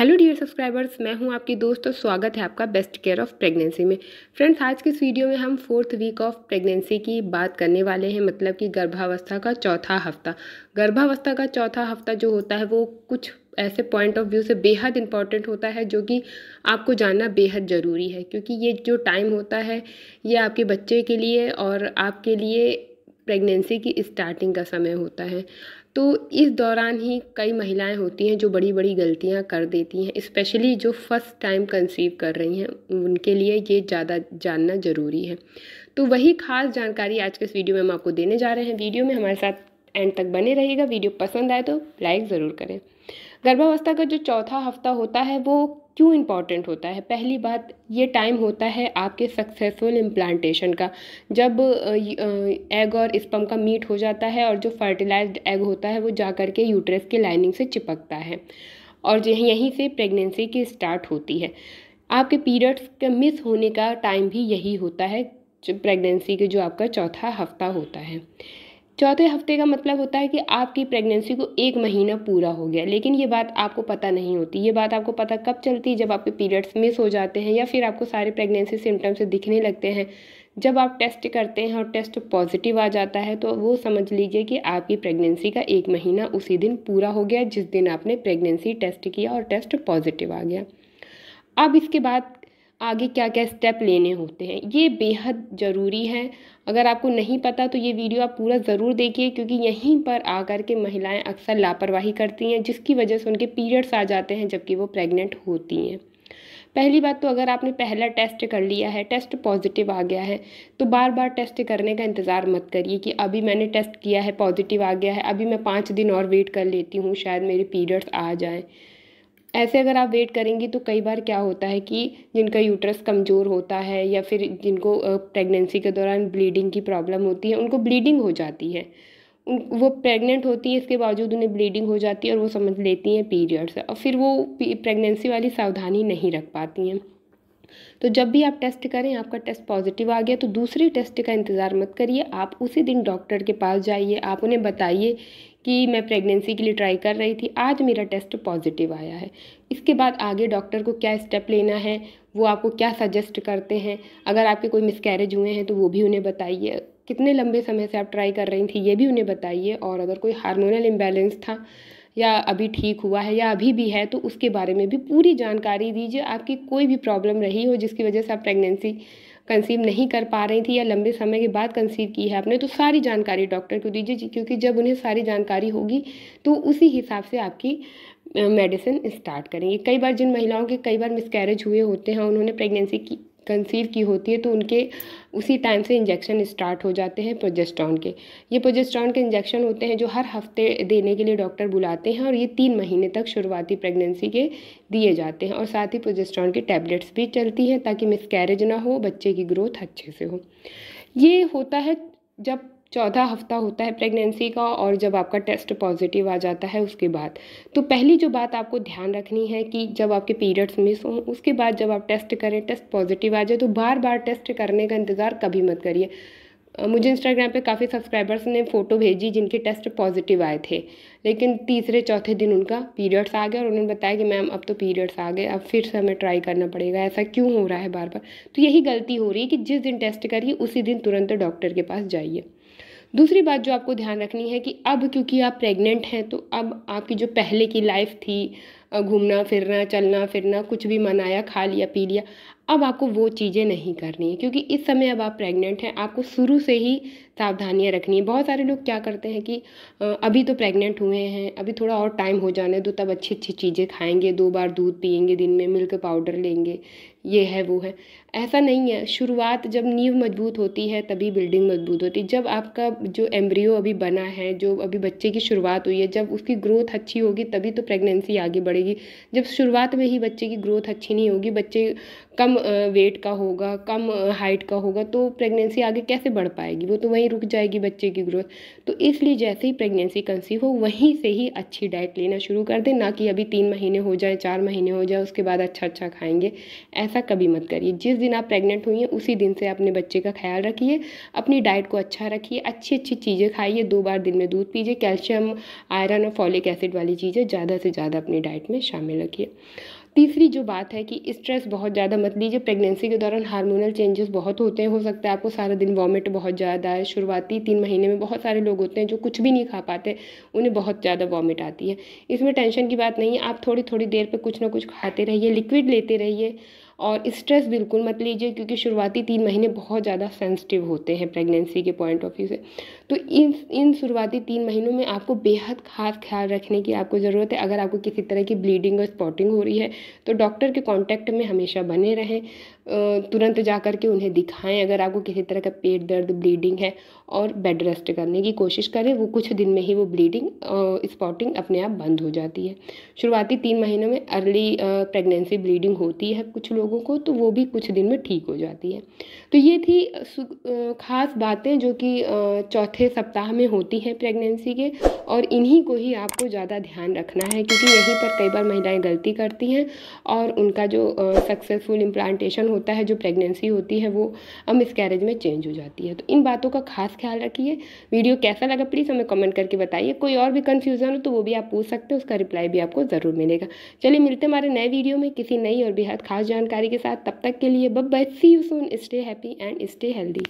hello dear subscribers मैं हूं आपकी दोस्त और स्वागत है आपका बेस्ट केयर ऑफ़ प्रेगनेंसी में फ्रेंड्स आज के इस वीडियो में हम फोर्थ वीक ऑफ प्रेगनेंसी की बात करने वाले हैं मतलब कि गर्भावस्था का चौथा हफ्ता गर्भावस्था का चौथा हफ्ता जो होता है वो कुछ ऐसे पॉइंट ऑफ व्यू से बेहद इंपॉर्टेंट होता है जो कि आपको जानना बेहद ज़रूरी है क्योंकि ये जो टाइम होता है ये आपके बच्चे के लिए और आपके लिए प्रेगनेंसी की स्टार्टिंग का समय होता है तो इस दौरान ही कई महिलाएं होती हैं जो बड़ी बड़ी गलतियां कर देती हैं स्पेशली जो फर्स्ट टाइम कंसीव कर रही हैं उनके लिए ये ज़्यादा जानना ज़रूरी है तो वही खास जानकारी आज के इस वीडियो में हम आपको देने जा रहे हैं वीडियो में हमारे साथ एंड तक बने रहिएगा वीडियो पसंद आए तो लाइक ज़रूर करें गर्भावस्था का जो चौथा हफ्ता होता है वो क्यों इम्पॉर्टेंट होता है पहली बात ये टाइम होता है आपके सक्सेसफुल इम्प्लांटेशन का जब एग और स्पम का मीट हो जाता है और जो फर्टिलाइज्ड एग होता है वो जा कर के यूट्रस के लाइनिंग से चिपकता है और यहीं से प्रेगनेंसी की स्टार्ट होती है आपके पीरियड्स के मिस होने का टाइम भी यही होता है प्रेगनेंसी के जो आपका चौथा हफ्ता होता है चौथे हफ्ते का मतलब होता है कि आपकी प्रेगनेंसी को एक महीना पूरा हो गया लेकिन ये बात आपको पता नहीं होती ये बात आपको पता कब चलती है जब आपके पीरियड्स मिस हो जाते हैं या फिर आपको सारे प्रेगनेंसी सिम्टम्स दिखने लगते हैं जब आप टेस्ट करते हैं और टेस्ट पॉजिटिव आ जाता है तो वो समझ लीजिए कि आपकी प्रेगनेंसी का एक महीना उसी दिन पूरा हो गया जिस दिन आपने प्रेगनेंसी टेस्ट किया और टेस्ट पॉजिटिव आ गया अब इसके बाद आगे क्या क्या स्टेप लेने होते हैं ये बेहद ज़रूरी है अगर आपको नहीं पता तो ये वीडियो आप पूरा ज़रूर देखिए क्योंकि यहीं पर आकर के महिलाएं अक्सर लापरवाही करती हैं जिसकी वजह से उनके पीरियड्स आ जाते हैं जबकि वो प्रेग्नेंट होती हैं पहली बात तो अगर आपने पहला टेस्ट कर लिया है टेस्ट पॉजिटिव आ गया है तो बार बार टेस्ट करने का इंतज़ार मत करिए कि अभी मैंने टेस्ट किया है पॉजिटिव आ गया है अभी मैं पाँच दिन और वेट कर लेती हूँ शायद मेरे पीरियड्स आ जाएँ ऐसे अगर आप वेट करेंगी तो कई बार क्या होता है कि जिनका यूट्रस कमज़ोर होता है या फिर जिनको प्रेगनेंसी के दौरान ब्लीडिंग की प्रॉब्लम होती है उनको ब्लीडिंग हो जाती है वो प्रेग्नेंट होती है इसके बावजूद उन्हें ब्लीडिंग हो जाती है और वो समझ लेती हैं पीरियड्स और फिर वो प्रेगनेंसी वाली सावधानी नहीं रख पाती हैं तो जब भी आप टेस्ट करें आपका टेस्ट पॉजिटिव आ गया तो दूसरे टेस्ट का इंतज़ार मत करिए आप उसी दिन डॉक्टर के पास जाइए आप उन्हें बताइए कि मैं प्रेगनेंसी के लिए ट्राई कर रही थी आज मेरा टेस्ट पॉजिटिव आया है इसके बाद आगे डॉक्टर को क्या स्टेप लेना है वो आपको क्या सजेस्ट करते हैं अगर आपके कोई मिसकैरेज हुए हैं तो वो भी उन्हें बताइए कितने लंबे समय से आप ट्राई कर रही थी ये भी उन्हें बताइए और अगर कोई हार्मोनल इम्बेलेंस था या अभी ठीक हुआ है या अभी भी है तो उसके बारे में भी पूरी जानकारी दीजिए आपकी कोई भी प्रॉब्लम रही हो जिसकी वजह से आप प्रेगनेंसी कंसीव नहीं कर पा रही थी या लंबे समय के बाद कंसीव की है आपने तो सारी जानकारी डॉक्टर को दीजिए क्योंकि जब उन्हें सारी जानकारी होगी तो उसी हिसाब से आपकी मेडिसिन स्टार्ट करेंगे कई बार जिन महिलाओं के कई बार मिसकैरेज हुए होते हैं उन्होंने प्रेगनेंसी की कंसीव की होती है तो उनके उसी टाइम से इंजेक्शन स्टार्ट हो जाते हैं प्रोजेस्ट्रॉन के ये प्रोजेस्ट्रॉन के इंजेक्शन होते हैं जो हर हफ्ते देने के लिए डॉक्टर बुलाते हैं और ये तीन महीने तक शुरुआती प्रेगनेंसी के दिए जाते हैं और साथ ही प्रोजेस्ट्रॉन के टैबलेट्स भी चलती हैं ताकि मिसकैरेज ना हो बच्चे की ग्रोथ अच्छे से हो ये होता है जब चौदह हफ्ता होता है प्रेगनेंसी का और जब आपका टेस्ट पॉजिटिव आ जाता है उसके बाद तो पहली जो बात आपको ध्यान रखनी है कि जब आपके पीरियड्स मिस हों उसके बाद जब आप टेस्ट करें टेस्ट पॉजिटिव आ जाए तो बार बार टेस्ट करने का इंतज़ार कभी मत करिए मुझे इंस्टाग्राम पे काफ़ी सब्सक्राइबर्स ने फ़ोटो भेजी जिनके टेस्ट पॉजिटिव आए थे लेकिन तीसरे चौथे दिन उनका पीरियड्स आ गया और उन्होंने बताया कि मैम अब तो पीरियड्स आ गए अब फिर से हमें ट्राई करना पड़ेगा ऐसा क्यों हो रहा है बार बार तो यही गलती हो रही है कि जिस दिन टेस्ट करिए उसी दिन तुरंत डॉक्टर के पास जाइए दूसरी बात जो आपको ध्यान रखनी है कि अब क्योंकि आप प्रेग्नेंट हैं तो अब आपकी जो पहले की लाइफ थी घूमना फिरना चलना फिरना कुछ भी मनाया खा लिया पी लिया अब आपको वो चीज़ें नहीं करनी है क्योंकि इस समय अब आप प्रेग्नेंट हैं आपको शुरू से ही सावधानियाँ रखनी है बहुत सारे लोग क्या करते हैं कि अभी तो प्रेग्नेंट हुए हैं अभी थोड़ा और टाइम हो जाने दो तब अच्छी अच्छी चीज़ें खाएंगे दो बार दूध पियेंगे दिन में मिल्क पाउडर लेंगे ये है वो है ऐसा नहीं है शुरुआत जब नींव मजबूत होती है तभी बिल्डिंग मजबूत होती है जब आपका जो एम्ब्रियो अभी बना है जो अभी बच्चे की शुरुआत हुई है जब उसकी ग्रोथ अच्छी होगी तभी तो प्रेगनेंसी आगे बढ़ेगी पड़ेगी जब शुरुआत में ही बच्चे की ग्रोथ अच्छी नहीं होगी बच्चे कम वेट का होगा कम हाइट का होगा तो प्रेगनेंसी आगे कैसे बढ़ पाएगी वो तो वहीं रुक जाएगी बच्चे की ग्रोथ तो इसलिए जैसे ही प्रेगनेंसी कंसीव हो वहीं से ही अच्छी डाइट लेना शुरू कर दें ना कि अभी तीन महीने हो जाए चार महीने हो जाए उसके बाद अच्छा अच्छा खाएंगे ऐसा कभी मत करिए जिस दिन आप प्रेगनेंट हुई हैं उसी दिन से अपने बच्चे का ख्याल रखिए अपनी डाइट को अच्छा रखिए अच्छी अच्छी चीज़ें खाइए दो बार दिन में दूध पीजिए कैल्शियम आयरन और फॉलिक एसिड वाली चीज़ें ज़्यादा से ज़्यादा अपनी डाइट में शामिल रखिए तीसरी जो बात है कि स्ट्रेस बहुत ज़्यादा मत लीजिए प्रेगनेंसी के दौरान हार्मोनल चेंजेस बहुत होते हैं हो सकता है आपको सारा दिन वॉमिट बहुत ज़्यादा है शुरुआती तीन महीने में बहुत सारे लोग होते हैं जो कुछ भी नहीं खा पाते उन्हें बहुत ज़्यादा वॉमिट आती है इसमें टेंशन की बात नहीं है आप थोड़ी थोड़ी देर पर कुछ ना कुछ खाते रहिए लिक्विड लेते रहिए और स्ट्रेस बिल्कुल मत लीजिए क्योंकि शुरुआती तीन महीने बहुत ज़्यादा सेंसिटिव होते हैं प्रेगनेंसी के पॉइंट ऑफ व्यू से तो इन इन शुरुआती तीन महीनों में आपको बेहद खास ख्याल रखने की आपको ज़रूरत है अगर आपको किसी तरह की ब्लीडिंग और स्पॉटिंग हो रही है तो डॉक्टर के कॉन्टैक्ट में हमेशा बने रहें तुरंत जा कर के उन्हें दिखाएँ अगर आपको किसी तरह का पेट दर्द ब्लीडिंग है और बेड रेस्ट करने की कोशिश करें वो कुछ दिन में ही वो ब्लीडिंग स्पॉटिंग अपने आप बंद हो जाती है शुरुआती तीन महीनों में अर्ली प्रेगनेंसी ब्लीडिंग होती है कुछ लोग लोगों को तो वो भी कुछ दिन में ठीक हो जाती है तो ये थी ख़ास बातें जो कि चौथे सप्ताह में होती हैं प्रेगनेंसी के और इन्हीं को ही आपको ज़्यादा ध्यान रखना है क्योंकि यहीं पर कई बार महिलाएं गलती करती हैं और उनका जो सक्सेसफुल इम्प्लांटेशन होता है जो प्रेगनेंसी होती है वो मिसकैरेज में चेंज हो जाती है तो इन बातों का खास ख्याल रखिए वीडियो कैसा लगा प्लीज़ हमें कमेंट करके बताइए कोई और भी कन्फ्यूज़न हो तो वो भी आप पूछ सकते हैं उसका रिप्लाई भी आपको ज़रूर मिलेगा चलिए मिलते हमारे नए वीडियो में किसी नई और बेहद खास जानकारी जानकारी के साथ तब तक के लिए बब bye see you soon stay happy and stay healthy